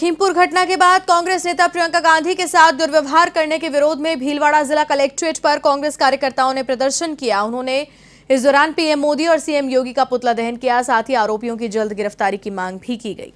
खीमपुर घटना के बाद कांग्रेस नेता प्रियंका गांधी के साथ दुर्व्यवहार करने के विरोध में भीलवाड़ा जिला कलेक्ट्रेट पर कांग्रेस कार्यकर्ताओं ने प्रदर्शन किया उन्होंने इस दौरान पीएम मोदी और सीएम योगी का पुतला दहन किया साथ ही आरोपियों की जल्द गिरफ्तारी की मांग भी की गई